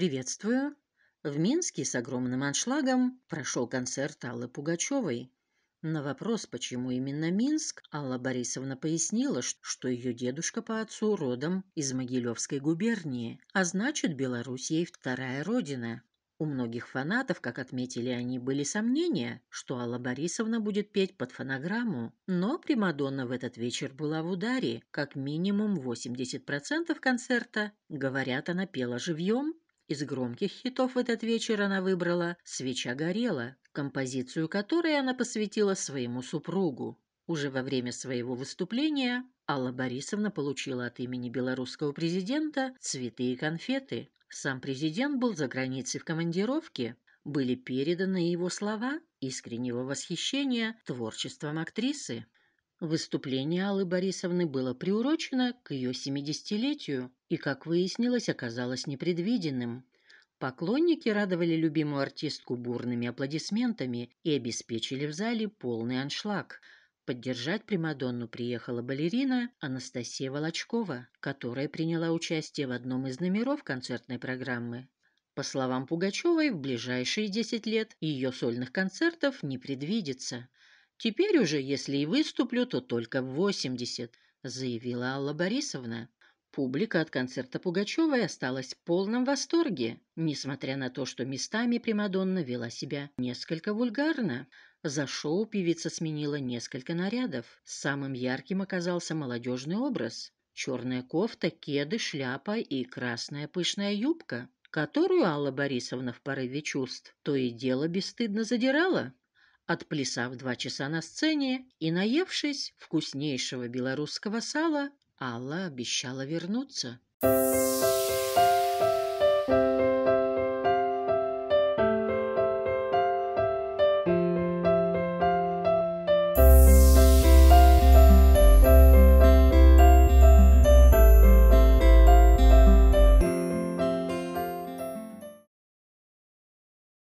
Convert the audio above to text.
«Приветствую». В Минске с огромным аншлагом прошел концерт Аллы Пугачевой. На вопрос, почему именно Минск, Алла Борисовна пояснила, что ее дедушка по отцу родом из Могилевской губернии, а значит, Беларусь ей вторая родина. У многих фанатов, как отметили они, были сомнения, что Алла Борисовна будет петь под фонограмму, но Примадонна в этот вечер была в ударе, как минимум 80% концерта. Говорят, она пела живьем, из громких хитов в этот вечер она выбрала «Свеча горела», композицию которой она посвятила своему супругу. Уже во время своего выступления Алла Борисовна получила от имени белорусского президента цветы и конфеты. Сам президент был за границей в командировке. Были переданы его слова искреннего восхищения творчеством актрисы. Выступление Аллы Борисовны было приурочено к ее 70-летию и, как выяснилось, оказалось непредвиденным. Поклонники радовали любимую артистку бурными аплодисментами и обеспечили в зале полный аншлаг. Поддержать Примадонну приехала балерина Анастасия Волочкова, которая приняла участие в одном из номеров концертной программы. По словам Пугачевой, в ближайшие 10 лет ее сольных концертов не предвидится. «Теперь уже, если и выступлю, то только в 80», заявила Алла Борисовна. Публика от концерта Пугачевой осталась в полном восторге, несмотря на то, что местами Примадонна вела себя несколько вульгарно. За шоу певица сменила несколько нарядов. Самым ярким оказался молодежный образ. Черная кофта, кеды, шляпа и красная пышная юбка, которую Алла Борисовна в порыве чувств то и дело бесстыдно задирала. Отплясав два часа на сцене и наевшись вкуснейшего белорусского сала, Алла обещала вернуться.